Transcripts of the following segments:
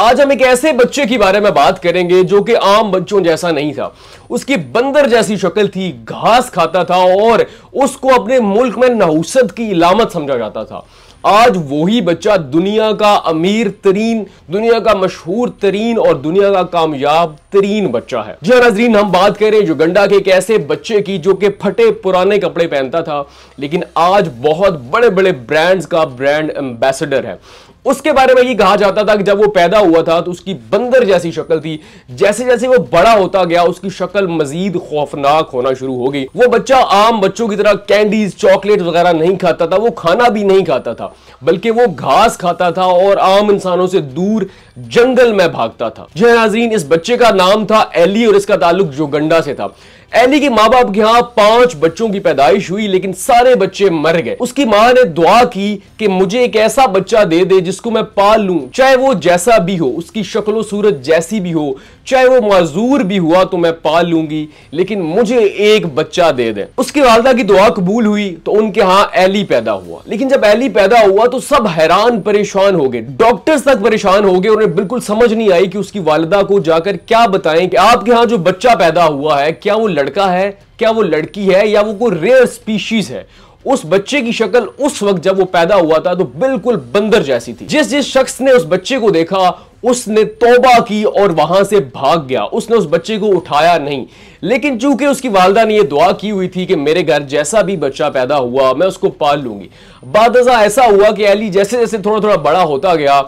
आज हम एक ऐसे बच्चे के बारे में बात करेंगे जो कि आम बच्चों जैसा नहीं था उसकी बंदर जैसी शक्ल थी घास खाता था और उसको अपने मुल्क में नहुसत की इलामत समझा जाता था आज वही बच्चा दुनिया का अमीर तरीन दुनिया का मशहूर तरीन और दुनिया का कामयाब तरीन बच्चा है जी हाँ, नाजरीन हम बात करें युगंडा के एक ऐसे बच्चे की जो कि फटे पुराने कपड़े पहनता था लेकिन आज बहुत बड़े बड़े ब्रांड्स का ब्रांड एम्बेसडर है उसके बारे में ये कहा जाता था कि जब वो पैदा हुआ था तो उसकी बंदर जैसी शक्ल थी जैसे जैसे वो बड़ा होता गया उसकी शक्ल मजीद खौफनाक होना शुरू हो गई वो बच्चा आम बच्चों की तरह कैंडीज चॉकलेट वगैरह नहीं खाता था वो खाना भी नहीं खाता था बल्कि वो घास खाता था और आम इंसानों से दूर जंगल में भागता था जय नाजीन इस बच्चे का नाम था एली और इसका ताल्लुक जोगंडा से था एली के माँ बाप के यहाँ पांच बच्चों की पैदाइश हुई लेकिन सारे बच्चे मर गए उसकी माँ ने दुआ की कि मुझे एक ऐसा बच्चा दे दे जिसको मैं पाल लू चाहे वो जैसा भी हो उसकी शक्लो सूरत जैसी भी हो चाहे वो मजूर भी हुआ तो मैं पाल लूंगी लेकिन मुझे एक बच्चा दे दे उसकी वालदा की दुआ कबूल हुई तो उनके यहाँ एली पैदा हुआ लेकिन जब एली पैदा हुआ तो सब हैरान परेशान हो गए डॉक्टर्स तक परेशान हो गए उन्हें बिल्कुल समझ नहीं आई कि उसकी वालदा को जाकर क्या बताएं कि आपके यहाँ जो बच्चा पैदा हुआ है क्या वो लड़का है क्या वो लड़की है या वो कोई रेयर स्पीशीज है उस बच्चे की शक्ल उस वक्त जब वो पैदा हुआ था तो बिल्कुल बंदर जैसी थी जिस जिस शख्स ने उस बच्चे को देखा उसने तोबा की और वहां से भाग गया उसने उस बच्चे को उठाया नहीं लेकिन चूंकि उसकी वालदा ने यह दुआ की हुई थी कि मेरे घर जैसा भी बच्चा पैदा हुआ मैं उसको पाल लूंगी बादजा ऐसा हुआ कि अली जैसे जैसे थोड़ा थोड़ा बड़ा होता गया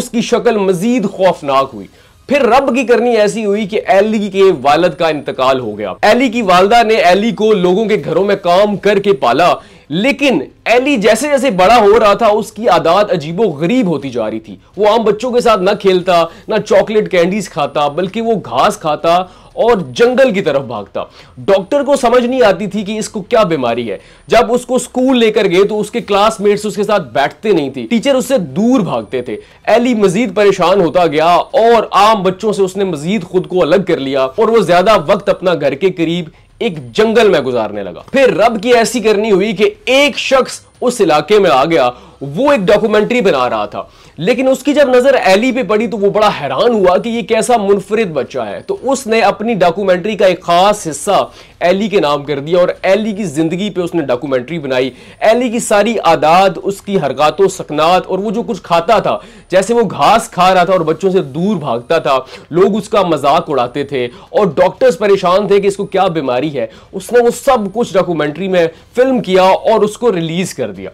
उसकी शक्ल मजीद खौफनाक हुई फिर रब की करनी ऐसी हुई कि एली के वालद का इंतकाल हो गया एली की वालदा ने एली को लोगों के घरों में काम करके पाला लेकिन एली जैसे जैसे बड़ा हो रहा था उसकी आदत अजीबो गरीब होती जा रही थी वो आम बच्चों के साथ ना खेलता ना चॉकलेट कैंडीज खाता बल्कि वो घास खाता और जंगल की तरफ भागता डॉक्टर को समझ नहीं आती थी कि इसको क्या बीमारी है जब उसको स्कूल लेकर गए तो उसके क्लासमेट्स उसके साथ बैठते नहीं थे टीचर उससे दूर भागते थे एली मजीद परेशान होता गया और आम बच्चों से उसने मजीद खुद को अलग कर लिया और वो ज्यादा वक्त अपना घर के करीब एक जंगल में गुजारने लगा फिर रब की ऐसी करनी हुई कि एक शख्स उस इलाके में आ गया वो एक डॉक्यूमेंट्री बना रहा था लेकिन उसकी जब नजर एली पे पड़ी तो वो बड़ा हैरान हुआ कि ये कैसा मुनफरिद बच्चा है तो उसने अपनी डॉक्यूमेंट्री का एक खास हिस्सा एली के नाम कर दिया और एली की जिंदगी पे उसने डॉक्यूमेंट्री बनाई एली की सारी आदात उसकी हरकतों सकनात और वो जो कुछ खाता था जैसे वो घास खा रहा था और बच्चों से दूर भागता था लोग उसका मजाक उड़ाते थे और डॉक्टर्स परेशान थे कि इसको क्या बीमारी है उसने वो सब कुछ डॉक्यूमेंट्री में फिल्म किया और उसको रिलीज कर दिया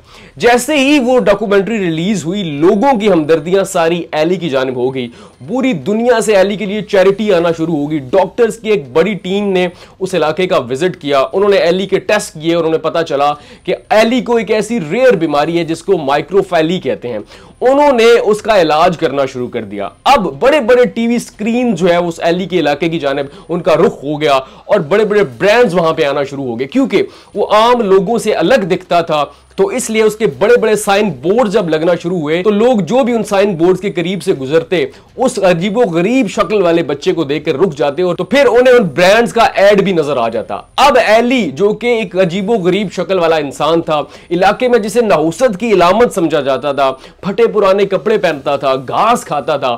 जैसे ही वो डॉक्यूमेंट्री रिलीज हुई लोगों की की हमदर्दियां सारी एली की जानब होगी पूरी दुनिया से एली के लिए चैरिटी आना शुरू होगी डॉक्टर्स की एक बड़ी टीम ने उस इलाके का विजिट किया उन्होंने एली के टेस्ट किए और उन्हें पता चला कि एली को एक ऐसी रेयर बीमारी है जिसको माइक्रोफैली कहते हैं उन्होंने उसका इलाज करना शुरू कर दिया अब बड़े बड़े टीवी स्क्रीन जो है उस एली के इलाके की जानब उनका रुख हो गया और बड़े बड़े ब्रांड्स वहां पे आना शुरू हो गए क्योंकि वो आम लोगों से अलग दिखता था तो इसलिए उसके बड़े बड़े साइन बोर्ड जब लगना शुरू हुए तो लोग जो भी उन साइन बोर्ड के करीब से गुजरते उस अजीबो गरीब शक्ल वाले बच्चे को देखकर रुक जाते और तो फिर उन्हें उन ब्रांड्स का एड भी नजर आ जाता अब एली जो कि एक अजीबो गरीब शक्ल वाला इंसान था इलाके में जिसे नहुसत की इलामत समझा जाता था फटे पुराने कपड़े पहनता था घास खाता था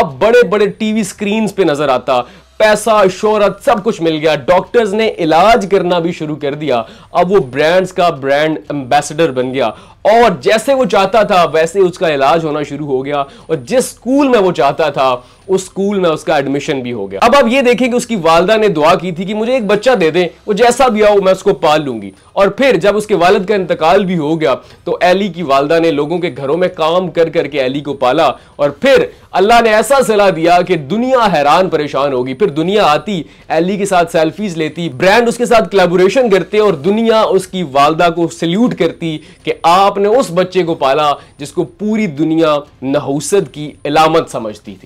अब बड़े बड़े टीवी स्क्रीन पे नजर आता पैसा शोहरत सब कुछ मिल गया डॉक्टर्स ने इलाज करना भी शुरू कर दिया अब वो ब्रांड्स का ब्रांड एम्बेसडर बन गया और जैसे वो चाहता था वैसे उसका इलाज होना शुरू हो गया और जिस स्कूल में वो चाहता था उस स्कूल में उसका एडमिशन भी हो गया अब आप ये देखें कि उसकी वालदा ने दुआ की थी कि मुझे एक बच्चा दे दें वो जैसा भी आओ मैं उसको पाल लूंगी और फिर जब उसके वालद का इंतकाल भी हो गया तो एली की वालदा ने लोगों के घरों में काम कर करके एली को पाला और फिर अल्लाह ने ऐसा सलाह दिया कि दुनिया हैरान परेशान होगी फिर दुनिया आती एली के साथ सेल्फीज लेती ब्रांड उसके साथ कलेबोरेशन करते और दुनिया उसकी वालदा को सल्यूट करती कि आपने उस बच्चे को पाला जिसको पूरी दुनिया नहूसत की इलामत समझती थी